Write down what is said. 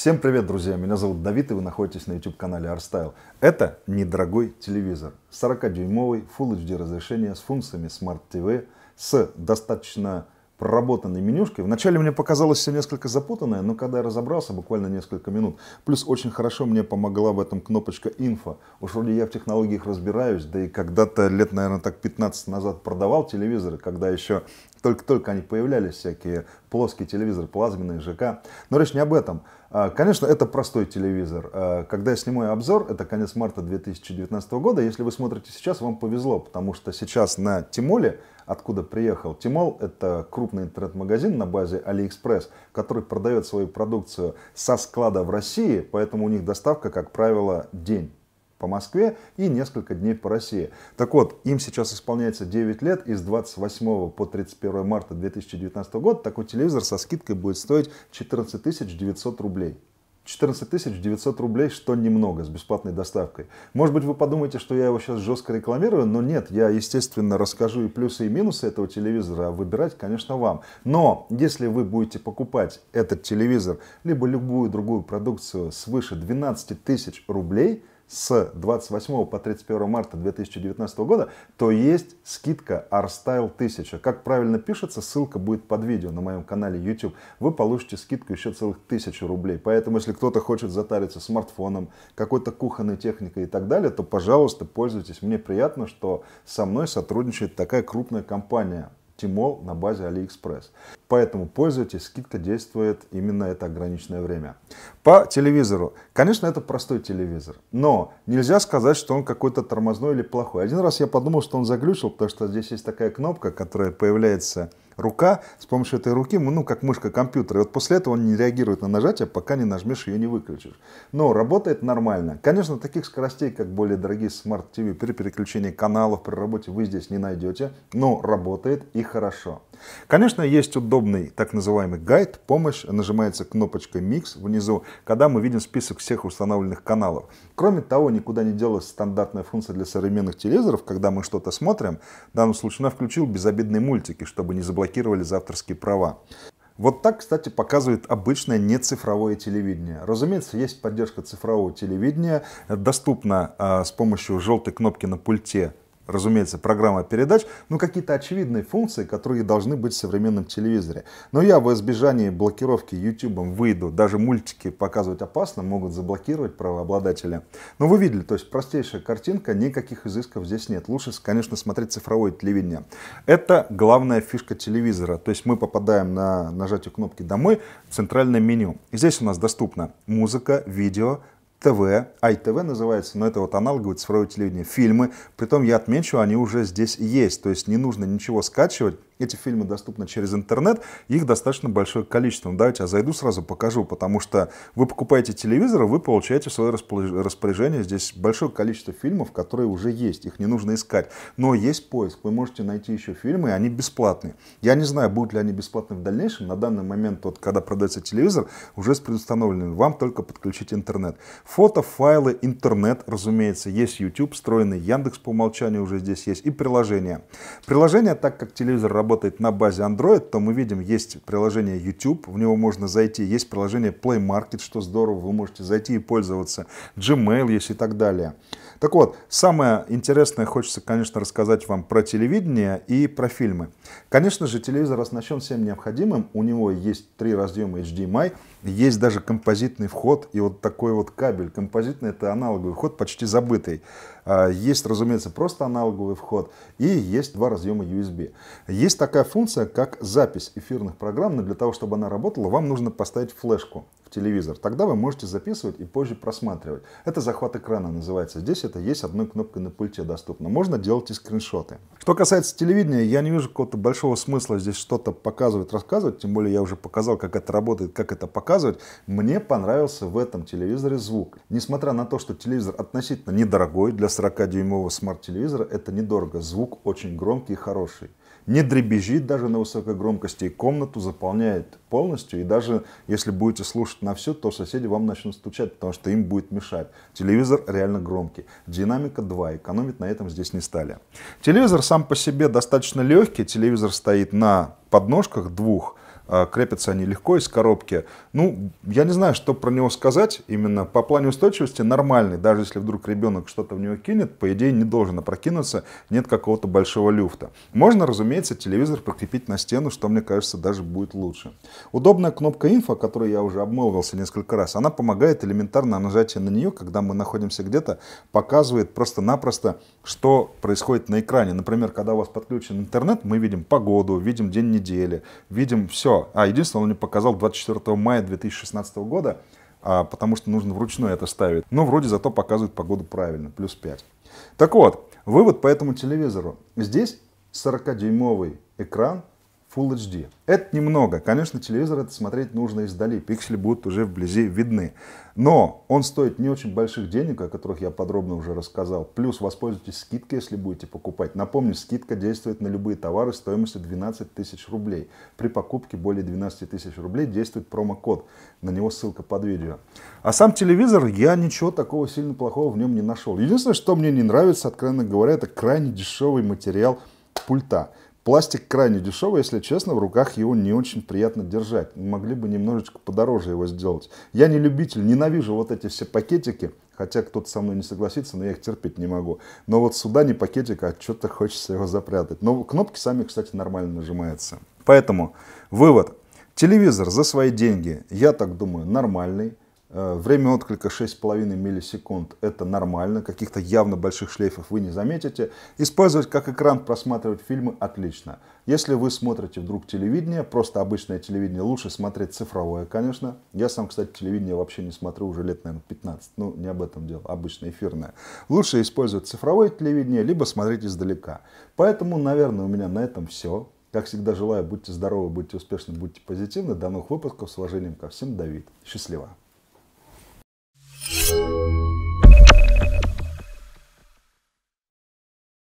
Всем привет, друзья! Меня зовут Давид, и вы находитесь на YouTube-канале ArtStyle. Это недорогой телевизор. 40-дюймовый Full HD разрешение с функциями Smart TV, с достаточно проработанной менюшкой. Вначале мне показалось все несколько запутанное, но когда я разобрался, буквально несколько минут. Плюс очень хорошо мне помогла в этом кнопочка «Инфо». Уж вроде я в технологиях разбираюсь, да и когда-то лет, наверное, так 15 назад продавал телевизоры, когда еще только-только они появлялись, всякие плоские телевизоры плазменные ЖК. Но речь не об этом. А, конечно, это простой телевизор. А, когда я снимаю обзор, это конец марта 2019 года. Если вы смотрите сейчас, вам повезло, потому что сейчас на Тимоле, откуда приехал Тимол, это крупный интернет-магазин на базе AliExpress, который продает свою продукцию со склада в России, поэтому у них доставка, как правило, день по Москве и несколько дней по России. Так вот, им сейчас исполняется 9 лет, и с 28 по 31 марта 2019 года такой телевизор со скидкой будет стоить 14 900 рублей. 14 900 рублей, что немного, с бесплатной доставкой. Может быть, вы подумаете, что я его сейчас жестко рекламирую, но нет, я, естественно, расскажу и плюсы, и минусы этого телевизора, а выбирать, конечно, вам. Но если вы будете покупать этот телевизор, либо любую другую продукцию свыше 12 тысяч рублей – с 28 по 31 марта 2019 года, то есть скидка ArStyle 1000. Как правильно пишется, ссылка будет под видео на моем канале YouTube. Вы получите скидку еще целых 1000 рублей. Поэтому, если кто-то хочет затариться смартфоном, какой-то кухонной техникой и так далее, то, пожалуйста, пользуйтесь. Мне приятно, что со мной сотрудничает такая крупная компания Тимол на базе AliExpress. Поэтому пользуйтесь, скидка действует именно это ограниченное время. По телевизору. Конечно, это простой телевизор, но нельзя сказать, что он какой-то тормозной или плохой. Один раз я подумал, что он заглючил, потому что здесь есть такая кнопка, которая появляется рука, с помощью этой руки, ну, как мышка компьютера. И вот после этого он не реагирует на нажатие, пока не нажмешь ее не выключишь. Но работает нормально. Конечно, таких скоростей, как более дорогие смарт тв при переключении каналов, при работе вы здесь не найдете, но работает и хорошо. Конечно, есть удобно подробный так называемый гайд, помощь, нажимается кнопочка Mix внизу, когда мы видим список всех установленных каналов. Кроме того, никуда не делась стандартная функция для современных телевизоров, когда мы что-то смотрим. В данном случае я включил безобидные мультики, чтобы не заблокировали за авторские права. Вот так, кстати, показывает обычное нецифровое телевидение. Разумеется, есть поддержка цифрового телевидения, доступна э, с помощью желтой кнопки на пульте разумеется, программа передач, ну какие-то очевидные функции, которые должны быть в современном телевизоре. Но я в избежании блокировки YouTube выйду, даже мультики показывать опасно, могут заблокировать правообладателя. Но вы видели, то есть простейшая картинка, никаких изысков здесь нет. Лучше, конечно, смотреть цифровое телевидение. Это главная фишка телевизора, то есть мы попадаем на нажатие кнопки «Домой» в центральное меню. И здесь у нас доступна музыка, видео, ТВ, АйТВ называется, но это вот аналоговое цифровое телевидение, фильмы. Притом я отмечу, они уже здесь есть, то есть не нужно ничего скачивать, эти фильмы доступны через интернет, их достаточно большое количество. Ну, давайте я зайду сразу покажу, потому что вы покупаете телевизор, вы получаете в свое распоряжение здесь большое количество фильмов, которые уже есть, их не нужно искать. Но есть поиск, вы можете найти еще фильмы, и они бесплатные. Я не знаю, будут ли они бесплатны в дальнейшем, на данный момент, вот, когда продается телевизор, уже с предустановленными, вам только подключить интернет. Фото, файлы, интернет, разумеется, есть YouTube, встроенный Яндекс по умолчанию уже здесь есть, и приложение. Приложение, так как телевизор работает работать на базе Android, то мы видим, есть приложение YouTube, в него можно зайти, есть приложение Play Market, что здорово, вы можете зайти и пользоваться, Gmail есть и так далее. Так вот, самое интересное хочется, конечно, рассказать вам про телевидение и про фильмы. Конечно же, телевизор оснащен всем необходимым. У него есть три разъема HDMI, есть даже композитный вход и вот такой вот кабель. Композитный — это аналоговый вход, почти забытый. А, есть, разумеется, просто аналоговый вход и есть два разъема USB. Есть такая функция, как запись эфирных программ, но для того, чтобы она работала, вам нужно поставить флешку телевизор. Тогда вы можете записывать и позже просматривать. Это захват экрана называется. Здесь это есть одной кнопкой на пульте доступно. Можно делать и скриншоты. Что касается телевидения, я не вижу какого-то большого смысла здесь что-то показывать, рассказывать. Тем более я уже показал, как это работает, как это показывать. Мне понравился в этом телевизоре звук. Несмотря на то, что телевизор относительно недорогой для 40-дюймового смарт-телевизора, это недорого. Звук очень громкий и хороший не дребезжит даже на высокой громкости и комнату заполняет полностью. И даже если будете слушать на все, то соседи вам начнут стучать, потому что им будет мешать. Телевизор реально громкий. Динамика 2. Экономить на этом здесь не стали. Телевизор сам по себе достаточно легкий. Телевизор стоит на подножках двух а, крепятся они легко из коробки. Ну, я не знаю, что про него сказать. Именно по плане устойчивости нормальный. Даже если вдруг ребенок что-то в него кинет, по идее не должен опрокинуться, нет какого-то большого люфта. Можно, разумеется, телевизор прикрепить на стену, что, мне кажется, даже будет лучше. Удобная кнопка инфо, о которой я уже обмолвился несколько раз, она помогает элементарно нажатие на нее, когда мы находимся где-то, показывает просто-напросто, что происходит на экране. Например, когда у вас подключен интернет, мы видим погоду, видим день недели, видим все а, единственное, он мне показал 24 мая 2016 года, а, потому что нужно вручную это ставить. Но ну, вроде зато показывает погоду правильно, плюс 5. Так вот, вывод по этому телевизору. Здесь 40-дюймовый экран Full HD. Это немного. Конечно, телевизор это смотреть нужно издали. Пиксели будут уже вблизи видны. Но он стоит не очень больших денег, о которых я подробно уже рассказал. Плюс воспользуйтесь скидкой, если будете покупать. Напомню, скидка действует на любые товары стоимостью 12 тысяч рублей. При покупке более 12 тысяч рублей действует промокод. На него ссылка под видео. А сам телевизор, я ничего такого сильно плохого в нем не нашел. Единственное, что мне не нравится, откровенно говоря, это крайне дешевый материал пульта. Пластик крайне дешевый, если честно, в руках его не очень приятно держать. Могли бы немножечко подороже его сделать. Я не любитель, ненавижу вот эти все пакетики, хотя кто-то со мной не согласится, но я их терпеть не могу. Но вот сюда не пакетик, а что-то хочется его запрятать. Но кнопки сами, кстати, нормально нажимаются. Поэтому вывод. Телевизор за свои деньги, я так думаю, нормальный. Э, время отклика 6,5 миллисекунд – это нормально, каких-то явно больших шлейфов вы не заметите. Использовать как экран, просматривать фильмы – отлично. Если вы смотрите вдруг телевидение, просто обычное телевидение, лучше смотреть цифровое, конечно. Я сам, кстати, телевидение вообще не смотрю уже лет, наверное, 15. Ну, не об этом дело, обычное эфирное. Лучше использовать цифровое телевидение, либо смотреть издалека. Поэтому, наверное, у меня на этом все. Как всегда, желаю, будьте здоровы, будьте успешны, будьте позитивны. До новых выпусков. С уважением ко всем, Давид. Счастливо. Música